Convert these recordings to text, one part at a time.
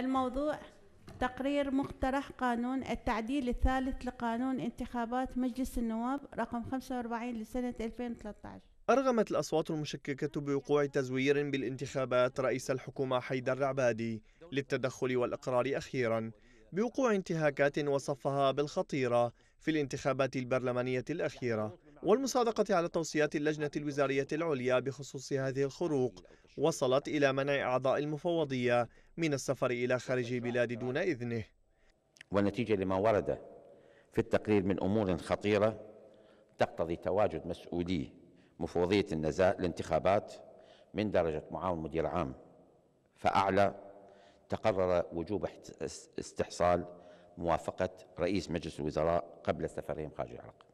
الموضوع تقرير مقترح قانون التعديل الثالث لقانون انتخابات مجلس النواب رقم 45 لسنة 2013 أرغمت الأصوات المشككة بوقوع تزوير بالانتخابات رئيس الحكومة حيدر العبادي للتدخل والإقرار أخيراً بوقوع انتهاكات وصفها بالخطيرة في الانتخابات البرلمانية الأخيرة نعم. والمصادقة على توصيات اللجنة الوزارية العليا بخصوص هذه الخروق وصلت إلى منع أعضاء المفوضية من السفر إلى خارج البلاد دون إذنه ونتيجة لما ورد في التقرير من أمور خطيرة تقتضي تواجد مسؤولي مفوضية النزاء الانتخابات من درجة معاون مدير عام فأعلى تقرر وجوب استحصال موافقة رئيس مجلس الوزراء قبل سفرهم خارج العراق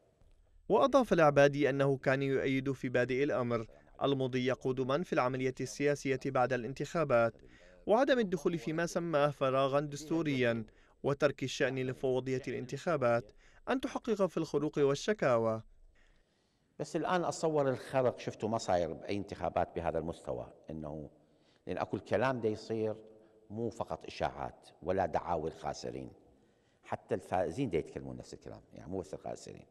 وأضاف العبادي أنه كان يؤيد في بادئ الأمر المضي قدما في العملية السياسية بعد الانتخابات وعدم الدخول فيما سماه فراغا دستوريا وترك الشأن لفوضية الانتخابات أن تحقق في الخروق والشكاوى بس الآن أتصور الخرق شفته ما صاير بأي انتخابات بهذا المستوى إنه لأن أكو الكلام ده يصير مو فقط إشاعات ولا دعاوي الخاسرين حتى الفائزين ده يتكلمون نفس الكلام يعني مو بس الخاسرين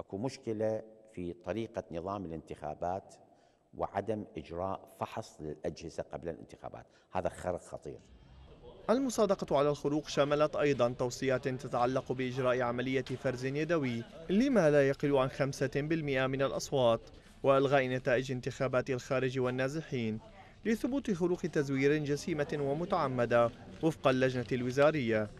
اكو مشكله في طريقه نظام الانتخابات وعدم اجراء فحص للاجهزه قبل الانتخابات، هذا خرق خطير. المصادقة على الخروق شملت أيضا توصيات تتعلق بإجراء عملية فرز يدوي لما لا يقل عن 5% من الأصوات وإلغاء نتائج انتخابات الخارج والنازحين لثبوت خروق تزوير جسيمة ومتعمدة وفق اللجنة الوزارية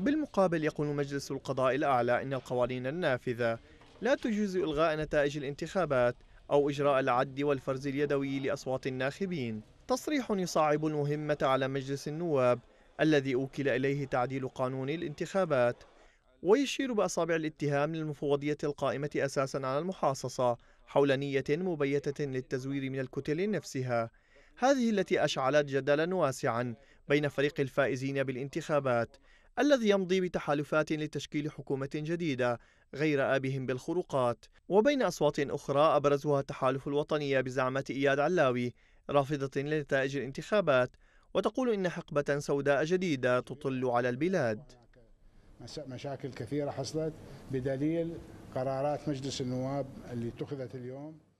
بالمقابل يقول مجلس القضاء الأعلى أن القوانين النافذة لا تجوز إلغاء نتائج الانتخابات أو إجراء العد والفرز اليدوي لأصوات الناخبين تصريح يصعب المهمة على مجلس النواب الذي أوكل إليه تعديل قانون الانتخابات ويشير بأصابع الاتهام للمفوضية القائمة أساسا على المحاصصة حول نية مبيتة للتزوير من الكتل نفسها هذه التي أشعلت جدلا واسعا بين فريق الفائزين بالانتخابات الذي يمضي بتحالفات لتشكيل حكومة جديدة غير آبهم بالخروقات وبين أصوات أخرى أبرزها التحالف الوطنية بزعمة إياد علاوي رافضة لنتائج الانتخابات وتقول إن حقبة سوداء جديدة تطل على البلاد مشاكل كثيرة حصلت بدليل قرارات مجلس النواب اللي اتخذت اليوم